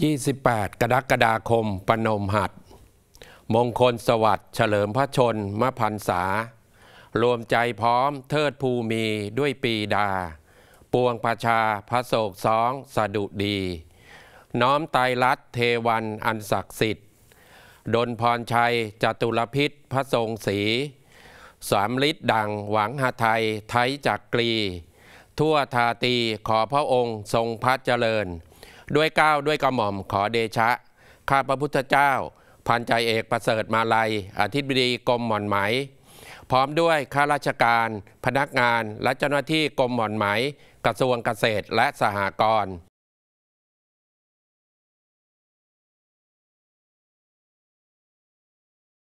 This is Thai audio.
28 กรกฎาคมปนมหัด มงคลสวัสดิ์เฉลิมพระชนมพันษา รวมใจพร้อมเทิดภูมีด้วยปีดา ปวงประชาพระโศกสองสะดุดี น้อมไตรลัตเทวันอันศักดิ์สิทธิ์ดนพรชัยจตุรพิษพระทรงศรีสามฤทธิ์ดังหวังหาไทย ไทยจักกรี ทั่วทาตีขอพระองค์ทรงพระเจริญด้วยก้าวด้วยกระหม่อมขอเดชะข้าพระพุทธเจ้า พันใจเอกประเสริฐมาลัยอธิบดีกรมหม่อนไหม พร้อมด้วยข้าราชการ พนักงานและเจ้าหน้าที่กรมหม่อนไหม กระทรวงเกษตรและสหกรณ์